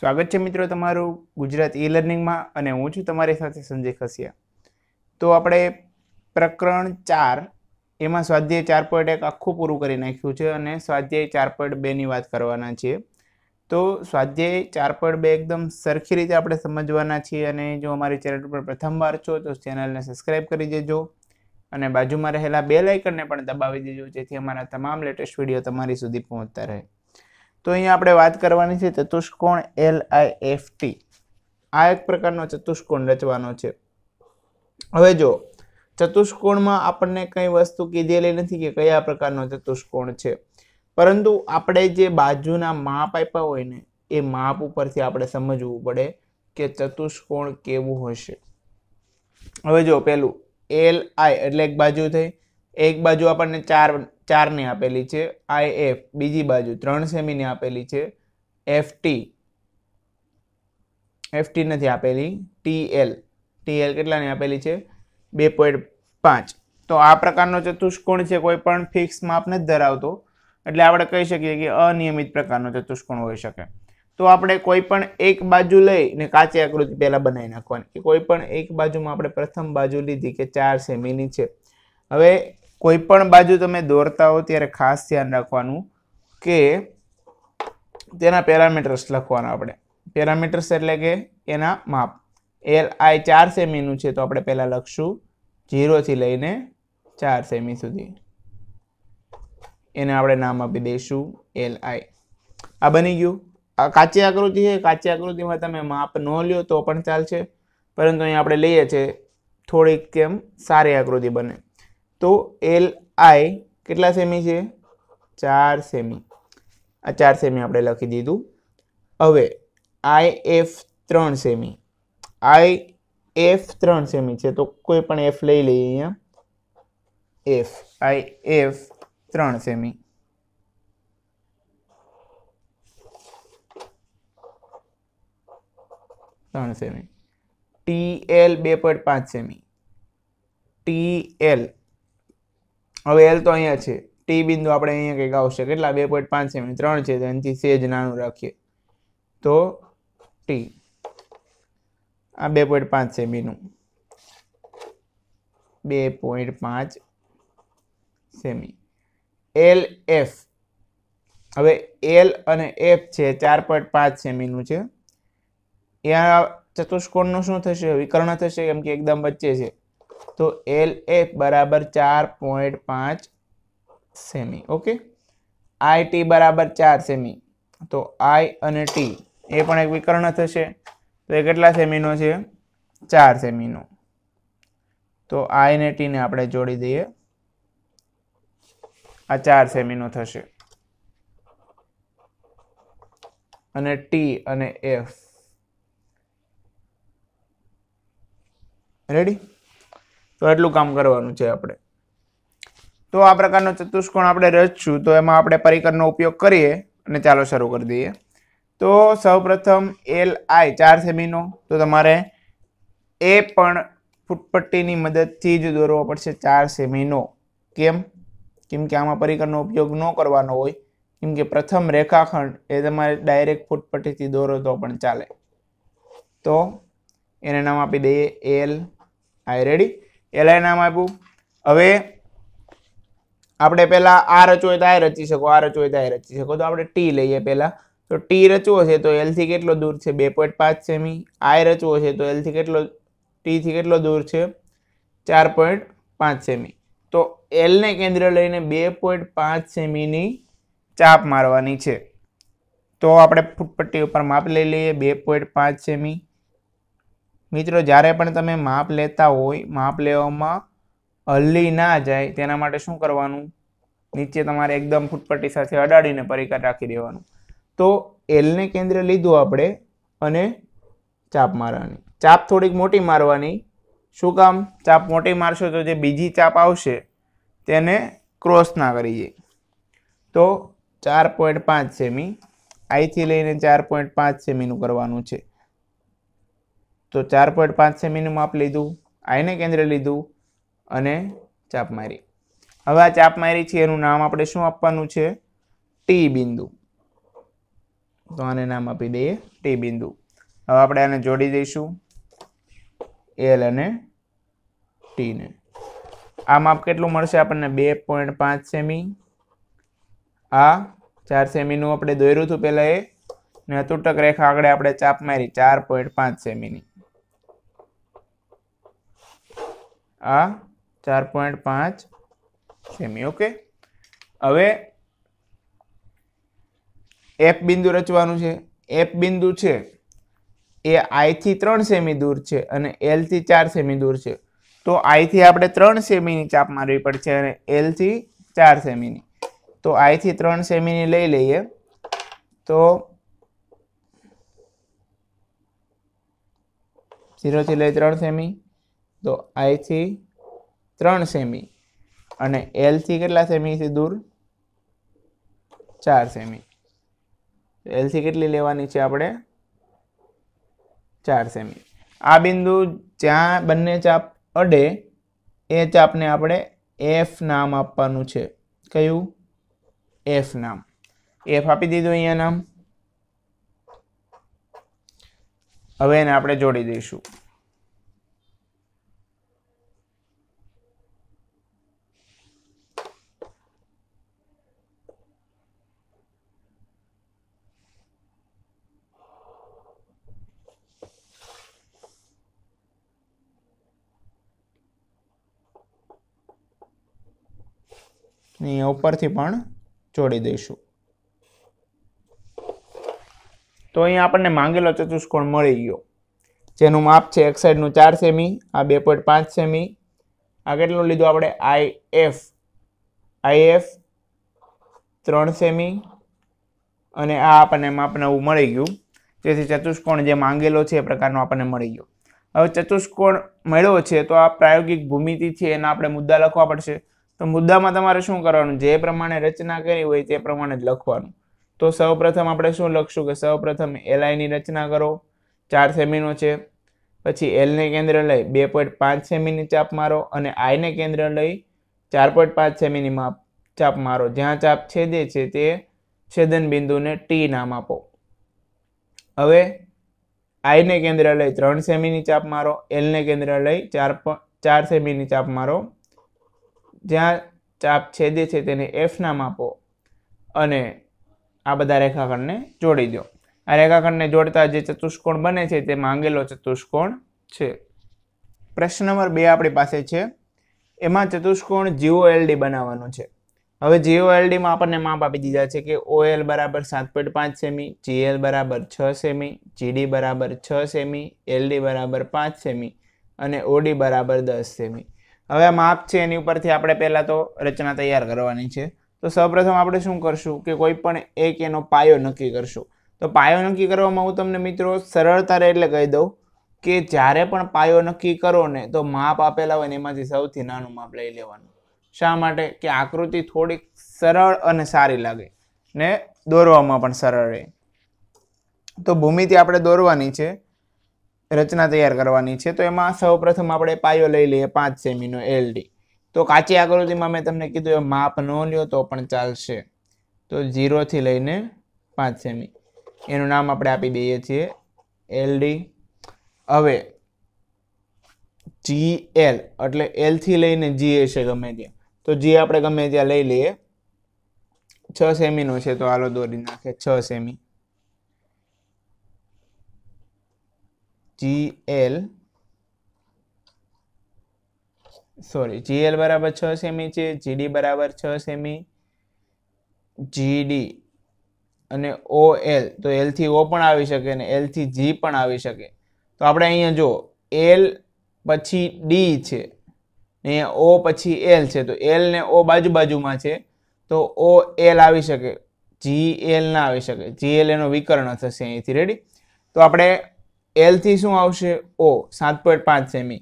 સ્વાગત છે મિત્રો તમારું ગુજરાત ઈ લર્નિંગમાં અને હું છું તમારી સાથે સંજય ખસિયા તો આપણે પ્રકરણ ચાર એમાં સ્વાધ્યાય ચાર પોઈન્ટ એક આખું પૂરું કરી નાખ્યું છે અને સ્વાધ્યાય ચાર પોઈન્ટ બેની વાત કરવાના છીએ તો સ્વાધ્યાય ચાર પોઈન્ટ બે એકદમ સરખી રીતે આપણે સમજવાના છીએ અને જો અમારી ચેનલ પર વાર છો તો ચેનલને સબસ્ક્રાઈબ કરી દેજો અને બાજુમાં રહેલા બે લાઇકનને પણ દબાવી દેજો જેથી અમારા તમામ લેટેસ્ટ વિડીયો તમારી સુધી પહોંચતા રહે તો અહીંયા આપણે વાત કરવાની છે ચતુષ્કોણ એલ આઈ એફ ટી આ એક પ્રકારનો ચતુષ્કોણ રચવાનો છે હવે જો ચતુષ્કોણમાં આપણને કંઈ વસ્તુ કીધેલી નથી કે કયા પ્રકારનો ચતુષ્કોણ છે પરંતુ આપણે જે બાજુના માપ આપ્યા હોય ને એ માપ ઉપરથી આપણે સમજવું પડે કે ચતુષ્કોણ કેવું હશે હવે જો પેલું એલ આઈ એટલે એક બાજુ થઈ એક બાજુ આપણને ચાર ચારને આપેલી છે આઈ એફ બીજી બાજુ ત્રણ સેમીને આપેલી છે એફ ટી એફ ટી નથી આપેલી ટી એલ ટી એલ કેટલાની આપેલી છે બે પોઈન્ટ પાંચ તો આ પ્રકારનો ચતુષ્કોણ છે કોઈ પણ ફિક્સ માપ નથી ધરાવતો એટલે આપણે કહી શકીએ કે અનિયમિત પ્રકારનો ચતુષ્કોણ હોઈ શકે તો આપણે કોઈ પણ એક બાજુ લઈને કાચી આકૃતિ પહેલાં બનાવી નાખવાની કે કોઈ પણ એક બાજુમાં આપણે પ્રથમ બાજુ લીધી કે ચાર સેમીની છે હવે કોઈપણ બાજુ તમે દોરતા હો ત્યારે ખાસ ધ્યાન રાખવાનું કે તેના પેરામીટર્સ લખવાના આપણે પેરામીટર્સ એટલે કે એના માપ એલ આઈ ચાર સેમીનું છે તો આપણે પહેલાં લખશું જીરોથી લઈને ચાર સેમી સુધી એને આપણે નામ આપી દઈશું એલ આઈ આ બની ગયું આ કાચી આકૃતિ છે કાચી આકૃતિમાં તમે માપ ન લ્યો તો પણ ચાલશે પરંતુ અહીંયા આપણે લઈએ છીએ થોડીક કેમ સારી આકૃતિ બને તો એલ આઈ કેટલા સેમી છે ચાર સેમી આ ચાર સેમી આપણે લખી દીધું હવે આઈ એફ ત્રણ સેમી આઈ એફ ત્રણ સેમી છે તો કોઈ પણ એફ લઈ લઈએ અહીંયા એફ આઈ એફ ત્રણ સેમી ત્રણ સેમી ટી એલ બે પોઈન્ટ પાંચ સેમી ટી એલ હવે એલ તો અહીંયા છે ટી બિંદુ આપણે અહીંયા કંઈક આવશે કેટલા બે પોઈન્ટ પાંચ સેમી ત્રણ છે એનાથી સેજ નાનું રાખીએ તો ટી આ બે પોઈન્ટ પાંચ સેમીનું બે પોઈન્ટ પાંચ સેમી એલ એફ હવે એલ અને એફ છે ચાર પોઈન્ટ પાંચ સેમીનું છે ત્યાં ચતુષ્કોણનું શું થશે વિકર્ણ થશે કેમ કે એકદમ વચ્ચે છે તો એલ એફ બરાબર ચાર પોઈન્ટ પાંચ સેમી ઓકે આઈ ટી બરાબર ચાર સેમી તો આઈ અને ટી એ પણ એક વિકર્ણ થશે તો એ કેટલા સેમીનો છે ચાર સેમીનો તો આઈ અને ટીને આપણે જોડી દઈએ આ ચાર સેમીનો થશે અને ટી અને એફ રેડી તો એટલું કામ કરવાનું છે આપણે તો આ પ્રકારનો ચતુષ્કોણ આપણે રચશું તો એમાં આપણે પરિકરનો ઉપયોગ કરીએ અને ચાલો શરૂ કરી દઈએ તો સૌપ્રથમ એલ આઈ ચાર સેમીનો તો તમારે એ પણ ફૂટપટ્ટીની મદદથી જ દોરવો પડશે ચાર સેમીનો કેમ કેમ કે આમાં પરિકરનો ઉપયોગ ન કરવાનો હોય કેમ કે પ્રથમ રેખાખંડ એ તમારે ડાયરેક્ટ ફૂટપટ્ટીથી દોરો તો પણ ચાલે તો એને નામ આપી દઈએ એલ આઈ રેડી એલાય નામ આપ્યું હવે આપણે પહેલાં આ રચો હોય તો આ રચી શકો આ રચો હોય તો આ રચી શકો તો આપણે ટી લઈએ પહેલાં તો ટી રચવો છે તો એલથી કેટલો દૂર છે બે પોઈન્ટ પાંચ સેમી આય રચવો છે તો એલથી કેટલો ટીથી કેટલો દૂર છે ચાર પોઈન્ટ પાંચ સેમી તો એલને કેન્દ્ર લઈને બે પોઈન્ટ પાંચ સેમીની ચાપ મારવાની છે તો આપણે ફૂટપટ્ટી ઉપર માપ લઈ લઈએ બે પોઈન્ટ પાંચ સેમી મિત્રો જ્યારે પણ તમે માપ લેતા હોય માપ લેવામાં હલ્લી ના જાય તેના માટે શું કરવાનું નીચે તમારે એકદમ ફૂટપટ્ટી સાથે અડાડીને પરિકાર રાખી દેવાનું તો એલને કેન્દ્ર લીધું આપણે અને ચાપ મારવાની ચાપ થોડીક મોટી મારવાની શું કામ ચાપ મોટી મારશો તો જે બીજી ચાપ આવશે તેને ક્રોસ ના કરી જાય તો ચાર પોઈન્ટ પાંચ સેમી અહીંથી લઈને ચાર પોઈન્ટ પાંચ સેમીનું કરવાનું છે તો ચાર પોઈન્ટ પાંચ સેમીનું માપ લીધું આઈને કેન્દ્ર લીધું અને ચાપ મારી હવે આ ચાપ મારી છે એનું નામ આપણે શું આપવાનું છે ટી બિંદુ તો આને નામ આપી દઈએ ટી બિંદુ હવે આપણે આને જોડી દઈશું એલ અને ટીને આ માપ કેટલું મળશે આપણને બે પોઈન્ટ પાંચ સેમી આ ચાર સેમીનું આપણે દોર્યું હતું પહેલાં એ ને તૂટક રેખા આગળ આપણે ચાપ મારી ચાર પોઈન્ટ પાંચ સેમીની આ ચાર પોઈન્ટ પાંચ સેમી ઓકે હવે એફ બિંદુ રચવાનું છે એફ બિંદુ છે એ આઈથી ત્રણ સેમી દૂર છે અને એલથી ચાર સેમી દૂર છે તો આઈથી આપણે ત્રણ સેમીની ચાપ મારવી પડશે અને એલથી ચાર સેમીની તો આઈથી ત્રણ સેમીની લઈ લઈએ તો ઝીરોથી લઈ ત્રણ સેમી તો આઈથી ત્રણ સેમી અને એલથી કેટલા સેમીથી દૂર ચાર સેમી એલથી કેટલી લેવાની છે આપણે ચાર સેમી આ બિંદુ જ્યાં બંને ચાપ અડે એ ચાપને આપણે એફ નામ આપવાનું છે કયું એફ નામ એફ આપી દીધું અહીંયા નામ હવે એને આપણે જોડી દઈશું અહીંયા ઉપરથી પણ જોડી દઈશું તો અહીંયા આપણને માંગેલો ચતુષ્કોણ મળી ગયો જેનું માપ છે એક સાઈડનું ચાર સેમી આ બે પોઈન્ટ પાંચ સેમી આ કેટલું લીધું આપણે આઈ એફ આઈ એફ ત્રણ સેમી અને આ આપણને માપ એવું મળી ગયું જેથી ચતુષ્કોણ જે માંગેલો છે એ પ્રકારનો આપણને મળી ગયો હવે ચતુષ્કોણ મળ્યો છે તો આ પ્રાયોગિક ભૂમિતિથી એના આપણે મુદ્દા લખવા પડશે તો મુદ્દામાં તમારે શું કરવાનું જે પ્રમાણે રચના કરી હોય તે પ્રમાણે જ લખવાનું તો સૌપ્રથમ આપણે શું લખશું કે સૌપ્રથમ આઈની રચના કરો ચાર સેમીનો છે પછી એલને કેન્દ્ર લઈ બે પોઈન્ટ પાંચ સેમીની ચાપ મારો અને આઈને કેન્દ્ર લઈ ચાર પોઈન્ટ પાંચ સેમીની માપ ચાપ મારો જ્યાં ચાપ છેદે છે તે છેદન બિંદુને ટી નામ આપો હવે આઈને કેન્દ્ર લઈ ત્રણ સેમીની ચાપ મારો એલને કેન્દ્ર લઈ ચાર ચાર સેમીની ચાપ મારો જ્યાં ચાપ છેદે છે તેને એફ નામ આપો અને આ બધા રેખાખંડને જોડી દો આ રેખાખંડને જોડતા જે ચતુષ્કોણ બને છે તે માંગેલો ચતુષ્કોણ છે પ્રશ્ન નંબર બે આપણી પાસે છે એમાં ચતુષ્કોણ જીઓ એલડી બનાવવાનું છે હવે જીઓ એલડીમાં આપણને માપ આપી દીધા છે કે ઓએલ બરાબર સાત પોઈન્ટ પાંચ સેમી જીએલ બરાબર છ સેમી જીડી બરાબર છ સેમી એલડી બરાબર પાંચ સેમી અને ઓડી બરાબર દસ સેમી હવે આ માપ છે એની ઉપરથી આપણે પહેલાં તો રચના તૈયાર કરવાની છે તો સૌપ્રથમ આપણે શું કરશું કે કોઈ પણ એક એનો પાયો નક્કી કરશું તો પાયો નક્કી કરવામાં હું તમને મિત્રો સરળતા રહે એટલે કહી દઉં કે જ્યારે પણ પાયો નક્કી કરો ને તો માપ આપેલા હોય ને એમાંથી સૌથી નાનું માપ લઈ લેવાનું શા માટે કે આકૃતિ થોડીક સરળ અને સારી લાગે ને દોરવામાં પણ સરળ રહે તો ભૂમિતિ આપણે દોરવાની છે રચના તૈયાર કરવાની છે તો એમાં સૌપ્રથમ આપણે પાયો લઈ લઈએ પાંચ સેમીનો એલડી તો કાચી આકૃતિમાં મેં તમને કીધું એ માપ ન લ્યો તો પણ ચાલશે તો ઝીરોથી લઈને પાંચ સેમી એનું નામ આપણે આપી દઈએ છીએ એલડી હવે જી એલ એટલે એલથી લઈને જી હશે ગમે ત્યાં તો જી આપણે ગમે ત્યાં લઈ લઈએ છ સેમીનો છે તો આલો દોરી નાખે છ સેમી જી એલ સોરી જીએલ બરાબર છ સેમી છે જીડી બરાબર છ સેમી જીડી અને ઓ એલ તો એલથી ઓ પણ આવી શકે ને એલથી જી પણ આવી શકે તો આપણે અહીંયા જો એલ પછી ડી છે અહીંયા ઓ પછી એલ છે તો એલ ને ઓ બાજુ બાજુમાં છે તો ઓ એલ આવી શકે જી એલ ના આવી શકે જી એલ એનો વિકર્ણ થશે અહીંથી રેડી તો આપણે એલથી શું આવશે ઓ સાત પોઈન્ટ પાંચ સેમી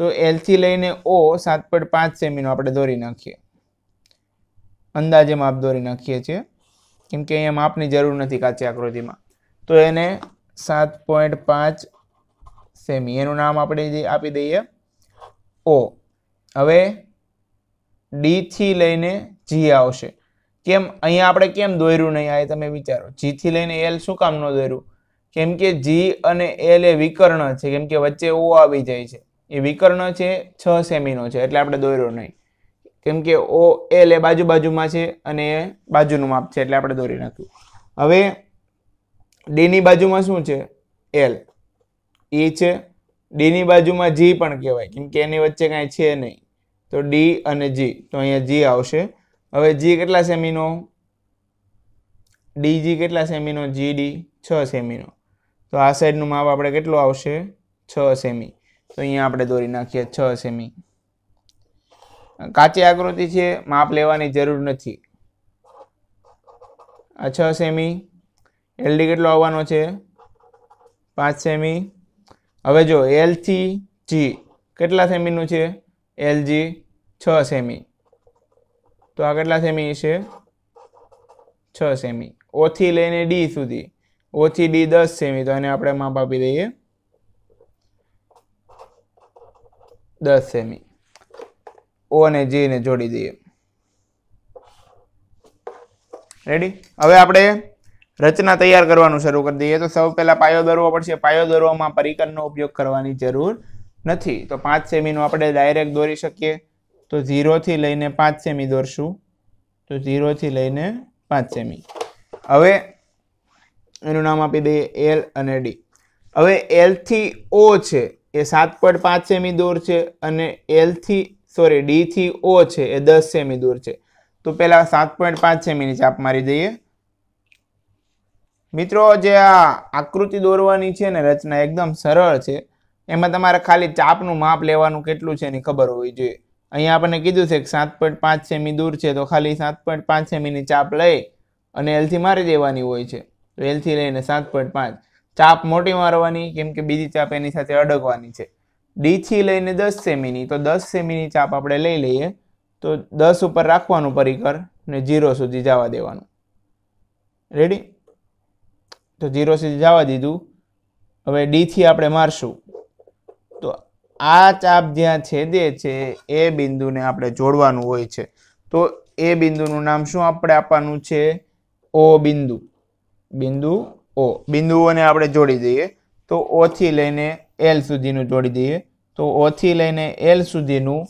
તો એલથી લઈને ઓ સાત પોઈન્ટ પાંચ સેમીનો આપણે દોરી નાખીએ અંદાજે માપ દોરી નાખીએ છીએ કેમ કે અહીંયા માપની જરૂર નથી કાચી આકૃતિમાં તો એને સાત પોઈન્ટ પાંચ સેમી એનું નામ આપણે જે આપી દઈએ ઓ હવે ડીથી લઈને જી આવશે કેમ અહીંયા આપણે કેમ દોર્યું નહીં આ તમે વિચારો જીથી લઈને એલ શું કામ ન દોર્યું કેમ કે જી અને એલ એ વિકર્ણ છે કેમ કે વચ્ચે ઓ આવી જાય છે એ વિકર્ણ છે છ સેમીનો છે એટલે આપણે દોર્યો નહીં કેમ કે ઓ એલ એ બાજુ બાજુમાં છે અને એ બાજુનું માપ છે એટલે આપણે દોરી નાખ્યું હવે ડીની બાજુમાં શું છે એલ એ e છે ડીની બાજુમાં જી પણ કહેવાય કેમ કે એની વચ્ચે કાંઈ છે નહીં તો ડી અને જી તો અહીંયા જી આવશે હવે જી કેટલા સેમીનો ડી જી કેટલા સેમીનો જી ડી છ સેમીનો તો આ સાઈડનું માપ આપણે કેટલું આવશે છ સેમી તો અહીંયા આપણે દોરી નાખીએ છ સેમી કાચી આકૃતિ છે માપ લેવાની જરૂર નથી આ છ સેમી એલડી કેટલો આવવાનો છે પાંચ સેમી હવે જો એલથી જી કેટલા સેમીનું છે એલજી છ સેમી તો આ કેટલા સેમી છે છ સેમી ઓથી લઈને ડી સુધી ઓથી ડી દસ સેમી તો એને આપણે માપ આપી દઈએ દસ સેમી ઓ અને જીને જોડી દઈએ રેડી હવે આપણે રચના તૈયાર કરવાનું શરૂ કરી દઈએ તો સૌ પહેલાં પાયો દોરવો પડશે પાયો દરવામાં પરિકરનો ઉપયોગ કરવાની જરૂર નથી તો પાંચ સેમીનું આપણે ડાયરેક્ટ દોરી શકીએ તો ઝીરોથી લઈને પાંચ સેમી દોરશું તો ઝીરોથી લઈને પાંચ સેમી હવે એનું નામ આપી દઈએ એલ અને ડી હવે એલથી ઓ છે એ સાત પોઈન્ટ પાંચ સેમી દૂર છે અને એલથી સોરી ડીથી ઓ છે એ દસ સેમી દૂર છે તો પહેલાં સાત પોઈન્ટ પાંચ સેમીની ચાપ મારી દઈએ મિત્રો જે આ આકૃતિ દોરવાની છે ને રચના એકદમ સરળ છે એમાં તમારે ખાલી ચાપનું માપ લેવાનું કેટલું છે એની ખબર હોવી જોઈએ અહીંયા આપણને કીધું છે કે સાત પોઈન્ટ પાંચ સેમી દૂર છે તો ખાલી સાત પોઈન્ટ પાંચ સેમીની ચાપ લઈ અને એલથી મારી દેવાની હોય છે તો એલથી લઈને સાત પોઈન્ટ પાંચ ચાપ મોટી મારવાની કેમ કે બીજી ચાપ એની સાથે અડકવાની છે ડીથી લઈને દસ સેમીની તો દસ સેમીની ચાપ આપણે લઈ લઈએ તો દસ ઉપર રાખવાનું પરિકર ને જીરો સુધી જવા દેવાનું રેડી તો જીરો સુધી જવા દીધું હવે ડીથી આપણે મારશું તો આ ચાપ જ્યાં છેદે છે એ બિંદુને આપણે જોડવાનું હોય છે તો એ બિંદુનું નામ શું આપણે આપવાનું છે ઓ બિંદુ બિંદુ ઓ બિંદુઓને આપણે જોડી દઈએ તો ઓથી લઈને એલ સુધીનું જોડી દઈએ તો ઓથી લઈને એલ સુધીનું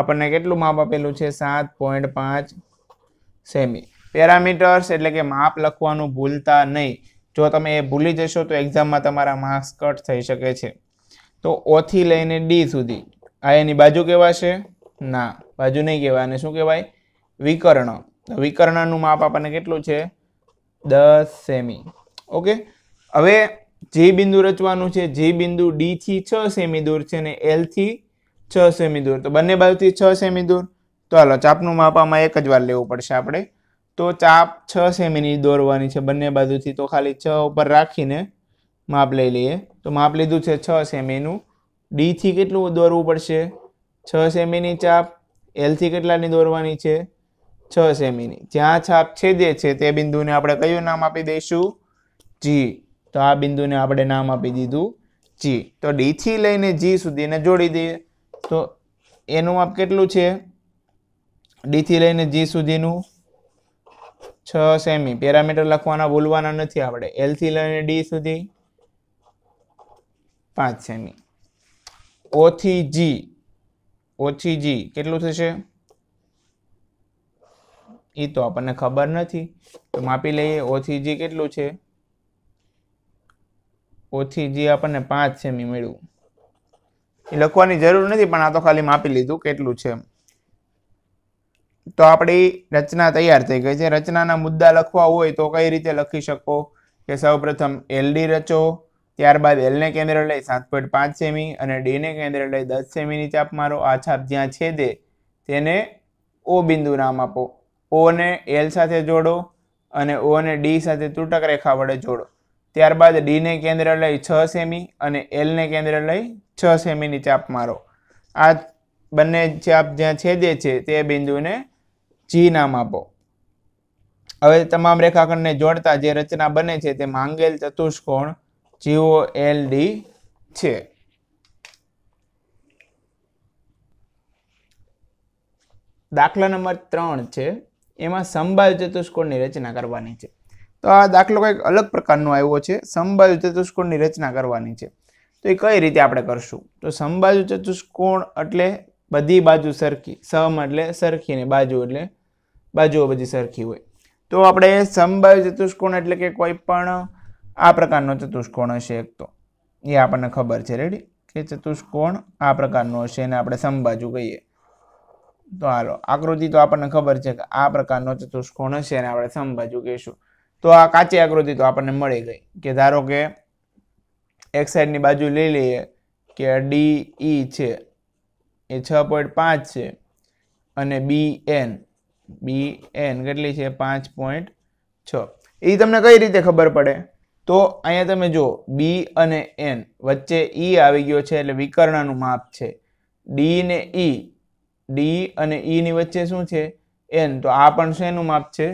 આપણને કેટલું માપ આપેલું છે સાત પોઈન્ટ પાંચ સેમી પેરામીટર્સ એટલે કે માપ લખવાનું ભૂલતા નહીં જો તમે એ ભૂલી જશો તો એક્ઝામમાં તમારા માર્ક્સ કટ થઈ શકે છે તો ઓથી લઈને ડી સુધી આ એની બાજુ કહેવાશે ના બાજુ નહીં કહેવાય અને શું કહેવાય વિકર્ણ વિકર્ણનું માપ આપણને કેટલું છે દસ સેમી ઓકે હવે જે બિંદુ રચવાનું છે જે બિંદુ ડીથી છ સેમી દૂર છે ને એલથી છ સેમી દૂર તો બંને બાજુથી છ સેમી દૂર તો ચાલો ચાપનું માપ આમાં એક જ વાર લેવું પડશે આપણે તો ચાપ છ સેમીની દોરવાની છે બંને બાજુથી તો ખાલી છ ઉપર રાખીને માપ લઈ લઈએ તો માપ લીધું છે છ સેમીનું ડીથી કેટલું દોરવું પડશે છ સેમીની ચાપ એલથી કેટલાની દોરવાની છે છ સેમીની જ્યાં છાપ છેદે છે તે બિંદુને આપણે કયું નામ આપી દઈશું જી તો આ બિંદુને આપણે નામ આપી દીધું જી તો ડીથી લઈને જી સુધીને જોડી દઈએ તો એનું માપ કેટલું છે ડીથી લઈને જી સુધીનું છ સેમી પેરામીટર લખવાના ભૂલવાના નથી આપણે એલથી લઈને ડી સુધી પાંચ સેમી ઓથી જી ઓછી જી કેટલું થશે એ તો આપણને ખબર નથી તો માપી લઈએ ઓથી જી કેટલું છે ઓથી જી આપણને પાંચ સેમી મળ્યું એ લખવાની જરૂર નથી પણ આ તો ખાલી માપી લીધું કેટલું છે તો આપણી રચના તૈયાર થઈ ગઈ છે રચનાના મુદ્દા લખવા હોય તો કઈ રીતે લખી શકો કે સૌપ્રથમ એલડી રચો ત્યારબાદ એલને કેન્દ્ર લઈ સાત પોઈન્ટ પાંચ સેમી અને ડીને કેન્દ્ર લઈ દસ સેમીની ચાપ મારો આ છાપ જ્યાં છેદે તેને ઓ બિંદુ નામ આપો ઓને એલ સાથે જોડો અને ઓને ડી સાથે તૂટક રેખા વડે જોડો ત્યારબાદ ડીને કેન્દ્ર લઈ છ સેમી અને એલને કેન્દ્ર લઈ છ સેમીની ચાપ મારો આ બંને ચાપ જ્યાં છેદે છે તે બિંદુને જી નામ આપો હવે તમામ રેખાખંડને જોડતા જે રચના બને છે તે માંગેલ ચતુષ્કોણ જીઓ એલ ડી છે દાખલા નંબર ત્રણ છે એમાં સંભાળ ચતુષ્કોણની રચના કરવાની છે તો આ દાખલો કંઈક અલગ પ્રકારનો આવ્યો છે સંબાલ ચતુષ્કોણની રચના કરવાની છે તો એ કઈ રીતે આપણે કરશું તો સંબાલ ચતુષ્કોણ એટલે બધી બાજુ સરખી સમ એટલે સરખી ને બાજુ એટલે બાજુઓ બધી સરખી હોય તો આપણે સંબાલ ચતુષ્કોણ એટલે કે કોઈ પણ આ પ્રકારનો ચતુષ્કોણ હશે એક તો એ આપણને ખબર છે રેડી કે ચતુષ્કોણ આ પ્રકારનો હશે એને આપણે સમબાજુ કહીએ તો હાલો આકૃતિ તો આપણને ખબર છે કે આ પ્રકારનો ચતુષ્કોણ હશે અને આપણે સમબાજુ કહીશું તો આ કાચી આકૃતિ તો આપણને મળી ગઈ કે ધારો કે એક સાઈડની બાજુ લઈ લઈએ કે ડી ઈ e છે એ છ પોઈન્ટ પાંચ છે અને બી એન બી એન કેટલી છે પાંચ પોઈન્ટ છ એ તમને કઈ રીતે ખબર પડે તો અહીંયા તમે જુઓ બી અને એન વચ્ચે ઈ e આવી ગયો છે એટલે વિકર્ણનું માપ છે ડી ને ઈ e ડી અને ઈની e વચ્ચે શું છે એન તો આ પણ શેનું માપ છે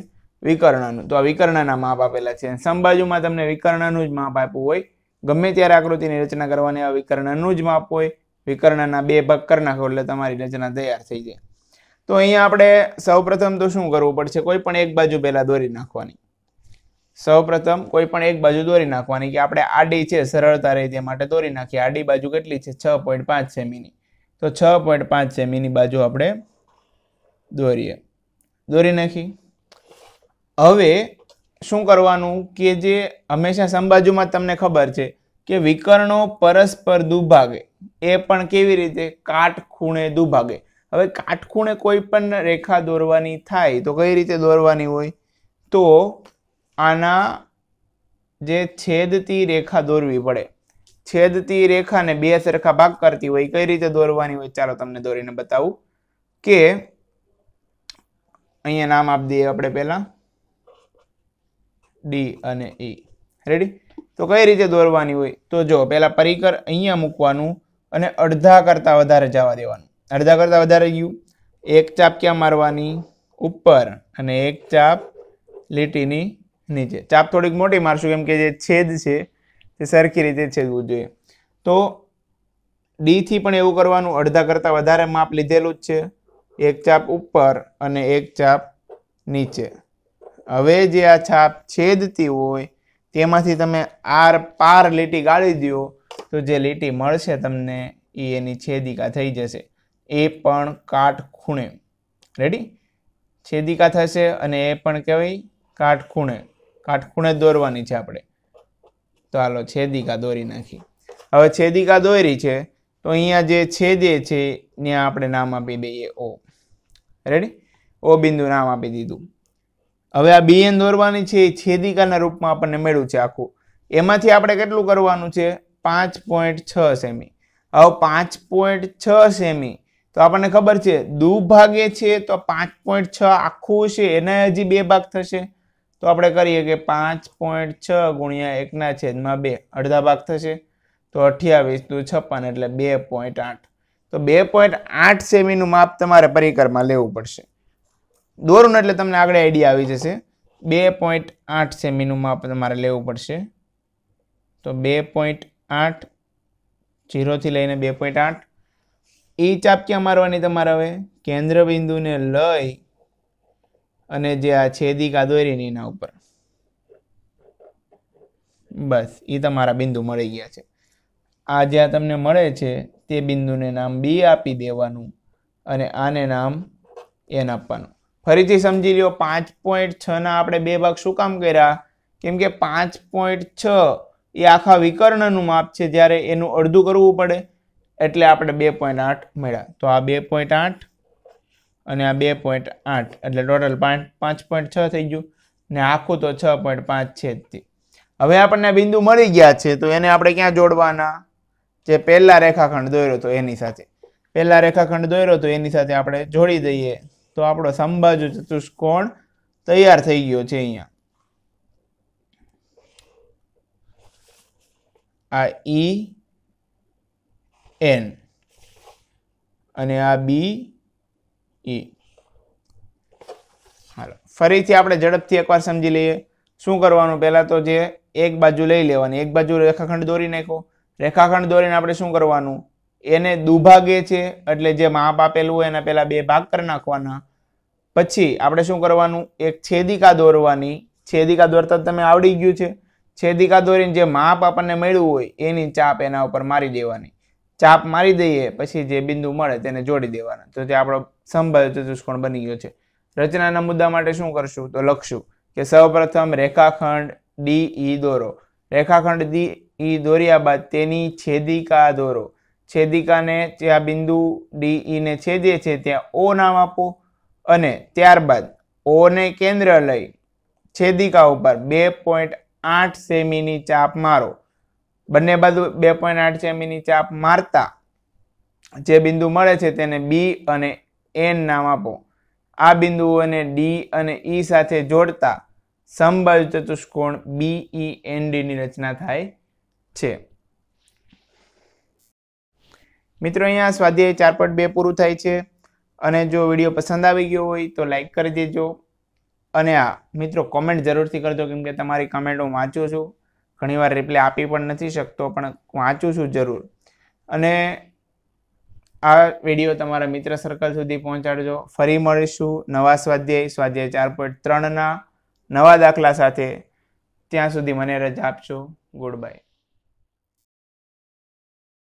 વિકર્ણનું તો આ વિકર્ણના માપ આપેલા છે સંબાજુમાં તમને વિકર્ણનું જ માપ આપવું હોય ગમે ત્યારે આકૃતિની રચના કરવાની આ વિકર્ણનું જ માપ હોય વિકર્ણના બે ભાગ કરી નાખો એટલે તમારી રચના તૈયાર થઈ જાય તો અહીંયા આપણે સૌપ્રથમ તો શું કરવું પડશે કોઈ પણ એક બાજુ પહેલાં દોરી નાખવાની સૌપ્રથમ કોઈ પણ એક બાજુ દોરી નાખવાની કે આપણે આડી છે સરળતા રહે તે માટે દોરી નાખીએ આડી બાજુ કેટલી છે છ પોઈન્ટ પાંચ સેમીની તો છ પોઈન્ટ પાંચ સેમીની બાજુ આપણે દોરીએ દોરી નાખી હવે શું કરવાનું કે જે હંમેશા સંબાજુમાં તમને ખબર છે કે વિકર્ણો પરસ્પર દુભાગે એ પણ કેવી રીતે કાટખૂણે દુભાગે હવે કાટખૂણે કોઈ પણ રેખા દોરવાની થાય તો કઈ રીતે દોરવાની હોય તો આના જે છેદતી રેખા દોરવી પડે છેદતી રેખાને બે સરખા ભાગ કરતી હોય કઈ રીતે દોરવાની હોય ચાલો તમને દોરીને બતાવું કે અહીંયા નામ આપી દઈએ આપણે પહેલાં ડી અને ઈ e. રેડી તો કઈ રીતે દોરવાની હોય તો જો પહેલાં પરિકર અહીંયા મૂકવાનું અને અડધા કરતાં વધારે જવા દેવાનું અડધા કરતાં વધારે ગયું એક ચાપ ક્યાં મારવાની ઉપર અને એક ચાપ લીટીની નીચે ચાપ થોડીક મોટી મારશું કેમ કે જે છેદ છે તે સરખી રીતે છેદવું જોઈએ તો ડીથી પણ એવું કરવાનું અડધા કરતાં વધારે માપ લીધેલું જ છે એક ચાપ ઉપર અને એક ચાપ નીચે હવે જે આ છાપ છેદતી હોય તેમાંથી તમે આર પાર લીટી ગાળી દો તો જે લીટી મળશે તમને એ એની છેદિકા થઈ જશે એ પણ કાટ ખૂણે રેડી છેદિકા થશે અને એ પણ કહેવાય ખૂણે કાટખૂણે ખૂણે દોરવાની છે આપણે તો હાલો છેદિકા દોરી નાખી હવે છેદિકા દોરી છે તો અહીંયા જે છેદે છે ત્યાં આપણે નામ આપી દઈએ ઓ રેડી ઓ બિંદુ નામ આપી દીધું હવે આ બીએન દોરવાની છે એ છેદિકાના રૂપમાં આપણને મેળ્યું છે આખું એમાંથી આપણે કેટલું કરવાનું છે પાંચ પોઈન્ટ છ સેમી હવે પાંચ પોઈન્ટ છ સેમી તો આપણને ખબર છે દુ ભાગે છે તો પાંચ પોઈન્ટ છ આખું હશે એના હજી બે ભાગ થશે તો આપણે કરીએ કે પાંચ પોઈન્ટ છ ગુણ્યા એકના છેદમાં બે અડધા ભાગ થશે તો અઠ્યાવીસ દુ છપ્પન એટલે બે પોઈન્ટ આઠ તો બે પોઈન્ટ આઠ સેમીનું માપ તમારે પરિકરમાં લેવું પડશે દોરું એટલે તમને આગળ આઈડિયા આવી જશે બે પોઈન્ટ આઠ સેમીનું માપ તમારે લેવું પડશે તો બે પોઈન્ટ આઠ જીરોથી લઈને બે પોઈન્ટ આઠ એ ચાપક્યા મારવાની તમારે હવે કેન્દ્ર બિંદુને લઈ અને જે આ છેદિકા દોરીની એના ઉપર બસ એ તમારા બિંદુ મળી ગયા છે આ જ્યાં તમને મળે છે તે બિંદુને નામ બી આપી દેવાનું અને આને નામ એન આપવાનું ફરીથી સમજી લ્યો પાંચ પોઈન્ટ છના આપણે બે ભાગ શું કામ કર્યા કેમ કે પાંચ પોઈન્ટ છ એ આખા વિકર્ણનું માપ છે જ્યારે એનું અડધું કરવું પડે એટલે આપણે બે પોઈન્ટ આઠ મળ્યા તો આ બે પોઈન્ટ આઠ અને આ બે પોઈન્ટ આઠ એટલે ટોટલ પાંચ પાંચ પોઈન્ટ છ થઈ ગયું ને આખું તો છ પોઈન્ટ પાંચ છે જ તે હવે આપણને બિંદુ મળી ગયા છે તો એને આપણે ક્યાં જોડવાના જે પહેલાં રેખાખંડ દોર્યો તો એની સાથે પહેલા રેખાખંડ દોર્યો તો એની સાથે આપણે જોડી દઈએ તો આપણો સંભાજુ ચતુષ્કોણ તૈયાર થઈ ગયો છે અહીંયા આ ઈ e એન અને આ બી ઈ હાલો ફરીથી આપણે ઝડપથી એકવાર સમજી લઈએ શું કરવાનું પહેલાં તો જે એક બાજુ લઈ લેવાની એક બાજુ રેખાખંડ દોરી નાખો રેખાખંડ દોરીને આપણે શું કરવાનું એને દુભાગે છે એટલે જે માપ આપેલું હોય એના પહેલાં બે ભાગ કરી નાખવાના પછી આપણે શું કરવાનું એક છેદિકા દોરવાની છેદિકા દોરતા તમે આવડી ગયું છે છેદિકા દોરીને જે માપ આપણને મળ્યું હોય એની ચાપ એના ઉપર મારી દેવાની ચાપ મારી દઈએ પછી જે બિંદુ મળે તેને જોડી દેવાના તો જે આપણો સમબાજુ ચતુષ્કોણ બની ગયો છે રચનાના મુદ્દા માટે શું કરશું તો લખશું કે સૌપ્રથમ રેખાખંડ ડી ઈ દોરો રેખાખંડ ડી ઈ દોર્યા બાદ તેની છેદિકા દોરો છેદિકાને જ્યાં બિંદુ ડી ઈને છેદે છે ત્યાં ઓ નામ આપો અને ત્યારબાદ ઓને કેન્દ્ર લઈ છેદિકા ઉપર બે પોઈન્ટ આઠ સેમીની ચાપ મારો બંને બાજુ બે પોઈન્ટ આઠ સેમીની ચાપ મારતા જે બિંદુ મળે છે તેને બી અને એન નામ આપો આ બિંદુઓને ડી અને ઈ e સાથે જોડતા સમબાજુ ચતુષ્કોણ બી ઈ એન ડીની રચના થાય છે મિત્રો અહીંયા સ્વાધ્યાય ચાર પોઈન્ટ બે પૂરું થાય છે અને જો વિડીયો પસંદ આવી ગયો હોય તો લાઈક કરી દેજો અને આ મિત્રો કોમેન્ટ જરૂરથી કરજો કેમ કે તમારી કમેન્ટ હું વાંચું છું ઘણીવાર રિપ્લે આપી પણ નથી શકતો પણ વાંચું છું જરૂર અને આ વિડીયો તમારા મિત્ર સર્કલ સુધી પહોંચાડજો ફરી મળીશું નવા સ્વાધ્યાય સ્વાધ્યાય ચાર પોઈન્ટ ત્રણના નવા દાખલા સાથે ત્યાં સુધી મને રજા આપશો ગુડ બાય